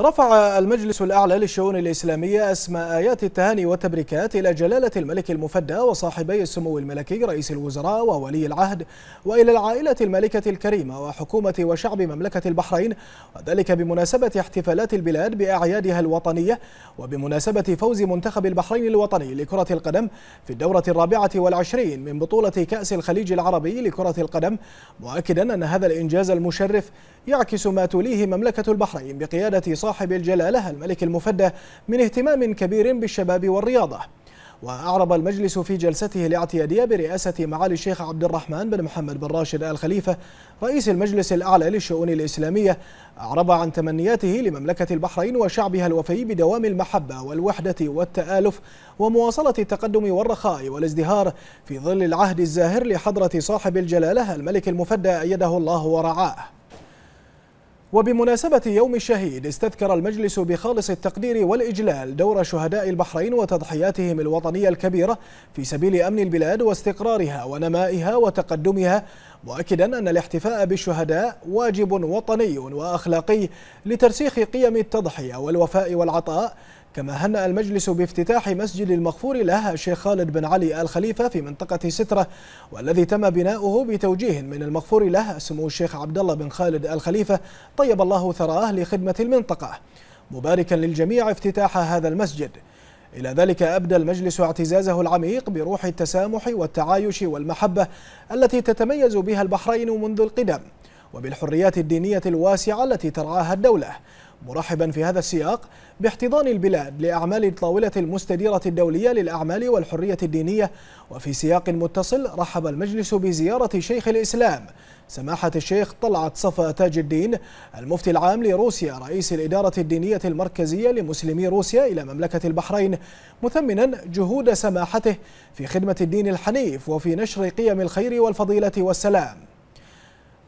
رفع المجلس الأعلى للشؤون الإسلامية أسماء آيات التهاني والتبريكات إلى جلالة الملك المفدى وصاحبي السمو الملكي رئيس الوزراء وولي العهد وإلى العائلة الملكة الكريمة وحكومة وشعب مملكة البحرين وذلك بمناسبة احتفالات البلاد بأعيادها الوطنية وبمناسبة فوز منتخب البحرين الوطني لكرة القدم في الدورة الرابعة والعشرين من بطولة كأس الخليج العربي لكرة القدم مؤكدا أن هذا الإنجاز المشرف يعكس ما توليه مملكة البحرين بقيادة صاحب الجلالة الملك المفدى من اهتمام كبير بالشباب والرياضة وأعرب المجلس في جلسته الاعتيادية برئاسة معالي الشيخ عبد الرحمن بن محمد بن راشد آل خليفة رئيس المجلس الأعلى للشؤون الإسلامية أعرب عن تمنياته لمملكة البحرين وشعبها الوفي بدوام المحبة والوحدة والتآلف ومواصلة التقدم والرخاء والازدهار في ظل العهد الزاهر لحضرة صاحب الجلالة الملك المفدى أيده الله ورعاه وبمناسبة يوم الشهيد استذكر المجلس بخالص التقدير والإجلال دور شهداء البحرين وتضحياتهم الوطنية الكبيرة في سبيل أمن البلاد واستقرارها ونمائها وتقدمها مؤكدا أن الاحتفاء بالشهداء واجب وطني وأخلاقي لترسيخ قيم التضحية والوفاء والعطاء كما هنأ المجلس بافتتاح مسجد المغفور له الشيخ خالد بن علي الخليفة في منطقة سترة والذي تم بناؤه بتوجيه من المغفور له سمو الشيخ عبد الله بن خالد الخليفة طيب الله ثراه لخدمة المنطقة مباركا للجميع افتتاح هذا المسجد إلى ذلك أبدى المجلس اعتزازه العميق بروح التسامح والتعايش والمحبة التي تتميز بها البحرين منذ القدم وبالحريات الدينية الواسعة التي ترعاها الدولة مرحبا في هذا السياق باحتضان البلاد لأعمال الطاولة المستديرة الدولية للأعمال والحرية الدينية وفي سياق متصل رحب المجلس بزيارة شيخ الإسلام سماحة الشيخ طلعت صفا تاج الدين المفتي العام لروسيا رئيس الإدارة الدينية المركزية لمسلمي روسيا إلى مملكة البحرين مثمنا جهود سماحته في خدمة الدين الحنيف وفي نشر قيم الخير والفضيلة والسلام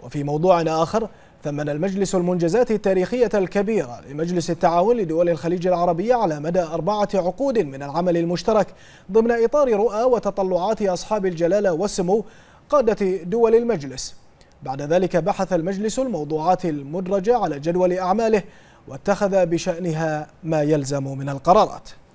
وفي موضوع آخر ثمن المجلس المنجزات التاريخية الكبيرة لمجلس التعاون لدول الخليج العربية على مدى أربعة عقود من العمل المشترك ضمن إطار رؤى وتطلعات أصحاب الجلالة والسمو قادة دول المجلس بعد ذلك بحث المجلس الموضوعات المدرجة على جدول أعماله واتخذ بشأنها ما يلزم من القرارات